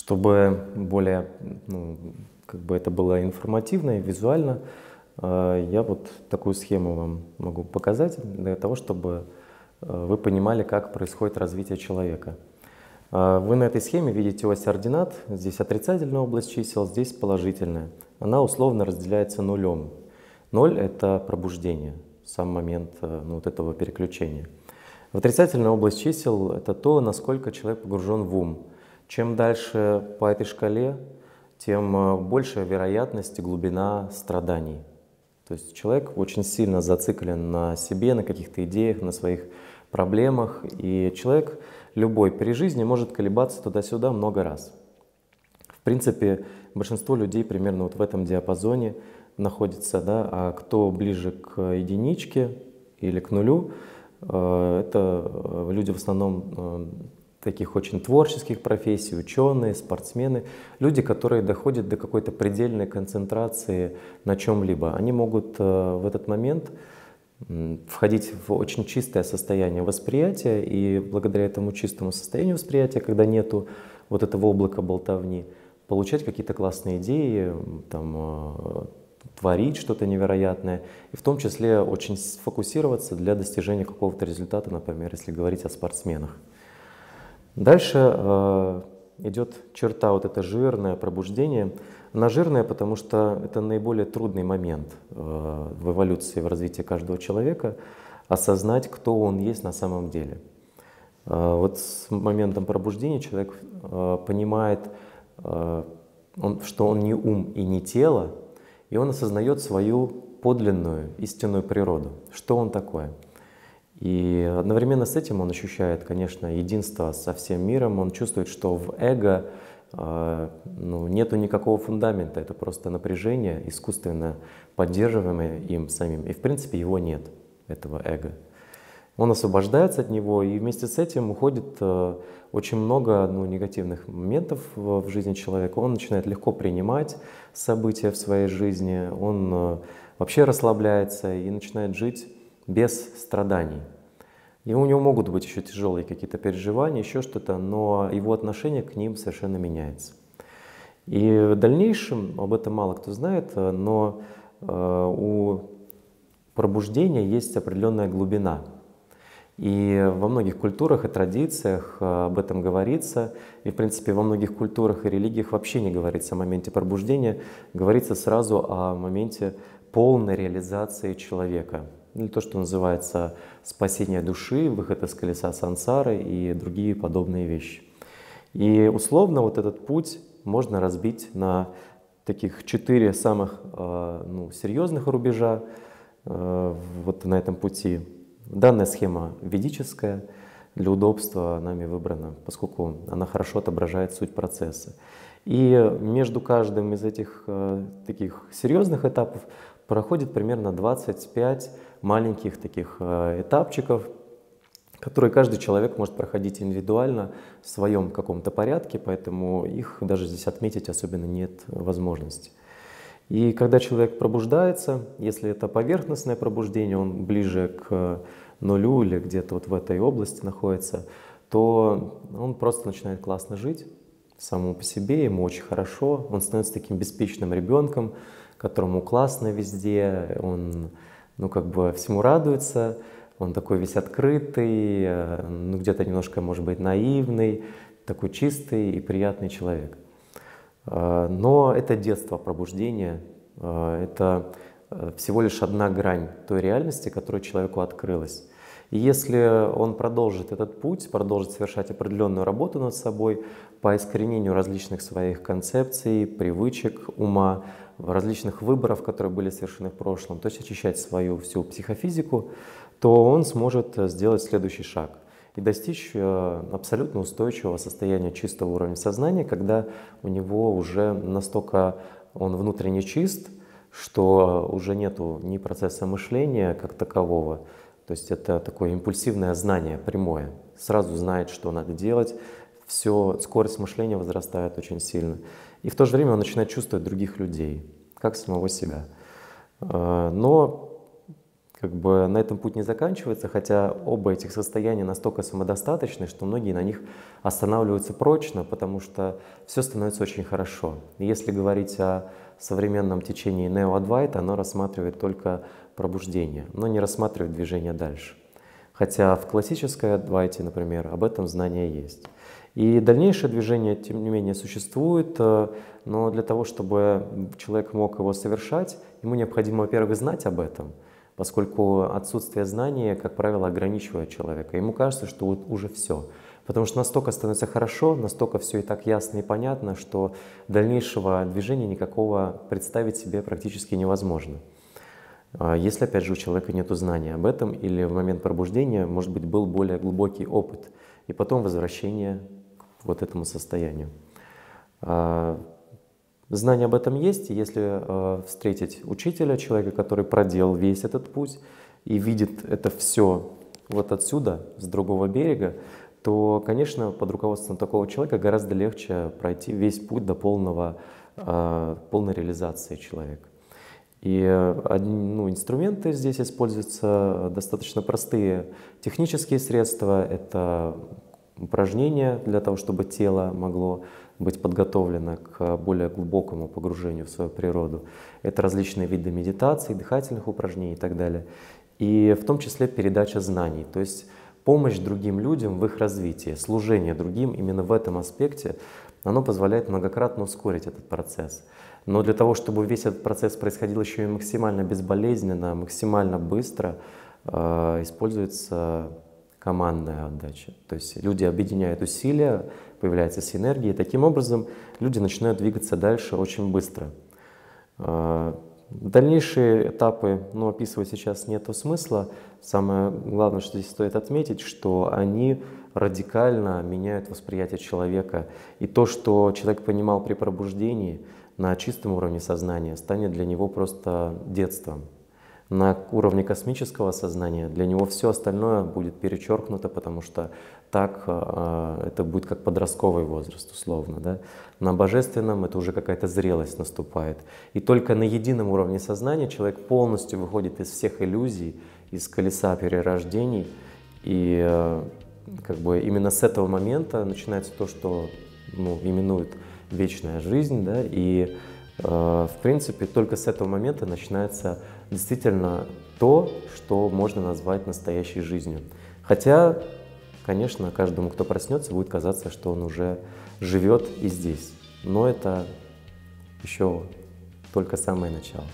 чтобы более, ну, как бы это было информативно и визуально, э, я вот такую схему вам могу показать для того, чтобы э, вы понимали, как происходит развитие человека. Э, вы на этой схеме видите ось ординат, здесь отрицательная область чисел, здесь положительная. Она условно разделяется нулем. Ноль – это пробуждение, сам момент ну, вот этого переключения. В отрицательной область чисел – это то, насколько человек погружен в ум. Чем дальше по этой шкале, тем э, большая вероятность и глубина страданий. То есть человек очень сильно зациклен на себе, на каких-то идеях, на своих проблемах, и человек любой при жизни может колебаться туда-сюда много раз. В принципе, большинство людей примерно вот в этом диапазоне находится, да, а кто ближе к единичке или к нулю, э, это э, люди в основном таких очень творческих профессий, ученые, спортсмены, люди, которые доходят до какой-то предельной концентрации на чем-либо. Они могут э, в этот момент входить в очень чистое состояние восприятия, и благодаря этому чистому состоянию восприятия, когда нету вот этого облака болтовни, получать какие-то классные идеи, там, э, творить что-то невероятное, и в том числе очень сфокусироваться для достижения какого-то результата, например, если говорить о спортсменах. Дальше э, идет черта, вот это жирное пробуждение. Она жирная, потому что это наиболее трудный момент э, в эволюции, в развитии каждого человека, осознать, кто он есть на самом деле. Э, вот с моментом пробуждения человек э, понимает, э, он, что он не ум и не тело, и он осознает свою подлинную, истинную природу, что он такое – и одновременно с этим он ощущает, конечно, единство со всем миром, он чувствует, что в эго э, ну, нету никакого фундамента, это просто напряжение, искусственно поддерживаемое им самим. И в принципе его нет, этого эго. Он освобождается от него, и вместе с этим уходит э, очень много ну, негативных моментов в жизни человека. Он начинает легко принимать события в своей жизни, он э, вообще расслабляется и начинает жить без страданий. И у него могут быть еще тяжелые какие-то переживания, еще что-то, но его отношение к ним совершенно меняется. И в дальнейшем, об этом мало кто знает, но э, у пробуждения есть определенная глубина. И во многих культурах и традициях э, об этом говорится, и в принципе во многих культурах и религиях вообще не говорится о моменте пробуждения, говорится сразу о моменте полной реализации человека, или ну, то, что называется спасение души, выход из колеса сансары и другие подобные вещи. И условно вот этот путь можно разбить на таких четыре самых э, ну, серьезных рубежа э, вот на этом пути. Данная схема ведическая, для удобства нами выбрана, поскольку она хорошо отображает суть процесса. И между каждым из этих э, таких серьезных этапов проходит примерно 25 маленьких таких э, этапчиков, которые каждый человек может проходить индивидуально в своем каком-то порядке, поэтому их даже здесь отметить особенно нет возможности. И когда человек пробуждается, если это поверхностное пробуждение, он ближе к э, нулю или где-то вот в этой области находится, то он просто начинает классно жить самому по себе, ему очень хорошо, он становится таким беспечным ребенком, которому классно везде, он, ну, как бы всему радуется, он такой весь открытый, э, ну, где-то немножко, может быть, наивный, такой чистый и приятный человек. Э, но это детство пробуждения, э, это всего лишь одна грань той реальности, которая человеку открылась. И если он продолжит этот путь, продолжит совершать определенную работу над собой по искоренению различных своих концепций, привычек, ума, различных выборов, которые были совершены в прошлом, то есть очищать свою всю психофизику, то он сможет э, сделать следующий шаг и достичь э, абсолютно устойчивого состояния чистого уровня сознания, когда у него уже настолько он внутренне чист, что уже нету ни процесса мышления как такового, то есть это такое импульсивное знание прямое, сразу знает, что надо делать, все, скорость мышления возрастает очень сильно. И в то же время он начинает чувствовать других людей, как самого себя. Э, но как бы на этом путь не заканчивается, хотя оба этих состояния настолько самодостаточны, что многие на них останавливаются прочно, потому что все становится очень хорошо. если говорить о современном течении неоадвайта, оно рассматривает только пробуждение, но не рассматривает движение дальше. Хотя в классической адвайте, например, об этом знание есть. И дальнейшее движение, тем не менее, существует, э, но для того, чтобы человек мог его совершать, ему необходимо, во-первых, знать об этом, поскольку отсутствие знания, как правило, ограничивает человека. Ему кажется, что вот уже все. Потому что настолько становится хорошо, настолько все и так ясно и понятно, что дальнейшего движения никакого представить себе практически невозможно. А если, опять же, у человека нет знания об этом или в момент пробуждения, может быть, был более глубокий опыт, и потом возвращение вот этому состоянию. А, Знание об этом есть, и если а, встретить учителя, человека, который проделал весь этот путь и видит это все вот отсюда, с другого берега, то, конечно, под руководством такого человека гораздо легче пройти весь путь до полного, а, полной реализации человека. И э, ну, инструменты здесь используются э, достаточно простые. Технические средства — это упражнения для того, чтобы тело могло быть подготовлено к более глубокому погружению в свою природу. Это различные виды медитации, дыхательных упражнений и так далее. И в том числе передача знаний, то есть помощь другим людям в их развитии, служение другим именно в этом аспекте, оно позволяет многократно ускорить этот процесс. Но для того, чтобы весь этот процесс происходил еще и максимально безболезненно, максимально быстро, э, используется командная отдача. То есть люди объединяют усилия, появляется синергия, и таким образом люди начинают двигаться дальше очень быстро. А, дальнейшие этапы, ну, описывать сейчас нет смысла. Самое главное, что здесь стоит отметить, что они радикально меняют восприятие человека. И то, что человек понимал при пробуждении на чистом уровне сознания, станет для него просто детством на уровне космического сознания, для него все остальное будет перечеркнуто, потому что так э, э, это будет как подростковый возраст, условно. Да? На божественном это уже какая-то зрелость наступает. И только на едином уровне сознания человек полностью выходит из всех иллюзий, из колеса перерождений. И э, как бы именно с этого момента начинается то, что ну, именует вечная жизнь. Да? И в принципе только с этого момента начинается действительно то, что можно назвать настоящей жизнью. Хотя, конечно, каждому, кто проснется, будет казаться, что он уже живет и здесь. Но это еще только самое начало.